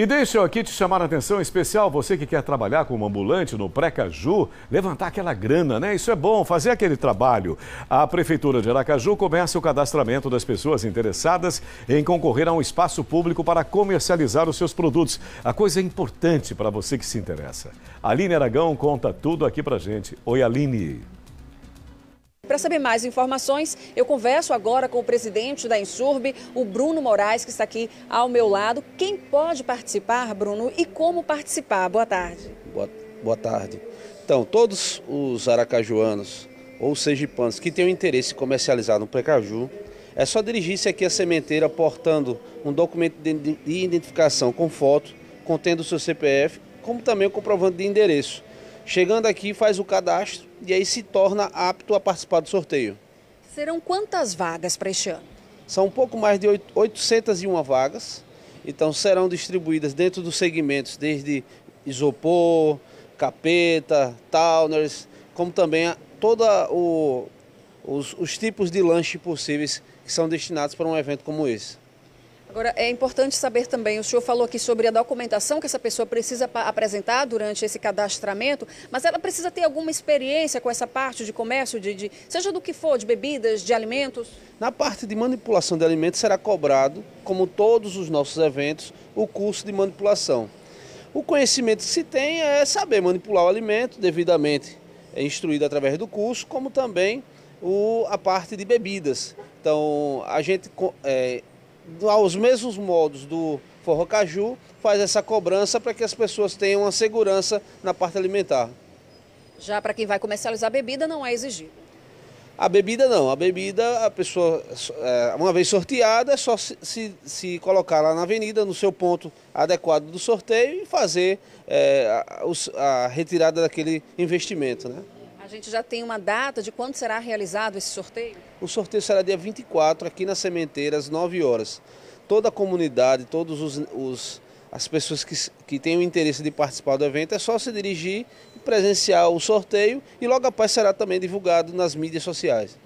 E deixa eu aqui te chamar a atenção especial, você que quer trabalhar como ambulante no Pré-Caju, levantar aquela grana, né? Isso é bom, fazer aquele trabalho. A Prefeitura de Aracaju começa o cadastramento das pessoas interessadas em concorrer a um espaço público para comercializar os seus produtos. A coisa é importante para você que se interessa. Aline Aragão conta tudo aqui pra gente. Oi, Aline saber mais informações, eu converso agora com o presidente da Insurb, o Bruno Moraes, que está aqui ao meu lado. Quem pode participar, Bruno, e como participar? Boa tarde. Boa, boa tarde. Então, todos os aracajuanos ou sejipanos que tenham interesse em comercializar no Precaju, é só dirigir-se aqui à sementeira portando um documento de identificação com foto, contendo o seu CPF, como também o comprovante de endereço Chegando aqui, faz o cadastro e aí se torna apto a participar do sorteio. Serão quantas vagas para este ano? São um pouco mais de 801 vagas. Então serão distribuídas dentro dos segmentos, desde isopor, capeta, tauners, como também todos os, os tipos de lanche possíveis que são destinados para um evento como esse. Agora, é importante saber também, o senhor falou aqui sobre a documentação que essa pessoa precisa apresentar durante esse cadastramento, mas ela precisa ter alguma experiência com essa parte de comércio, de, de seja do que for, de bebidas, de alimentos? Na parte de manipulação de alimentos será cobrado, como todos os nossos eventos, o curso de manipulação. O conhecimento que se tem é saber manipular o alimento devidamente é instruído através do curso, como também o, a parte de bebidas. Então, a gente é, aos mesmos modos do Forro Caju, faz essa cobrança para que as pessoas tenham uma segurança na parte alimentar. Já para quem vai comercializar a bebida, não é exigido. A bebida não, a bebida, a pessoa, é, uma vez sorteada, é só se, se, se colocar lá na avenida, no seu ponto adequado do sorteio e fazer é, a, a retirada daquele investimento. Né? gente já tem uma data de quando será realizado esse sorteio? O sorteio será dia 24, aqui na Sementeira, às 9 horas. Toda a comunidade, todos os, os as pessoas que, que têm o interesse de participar do evento, é só se dirigir, e presenciar o sorteio e logo após será também divulgado nas mídias sociais.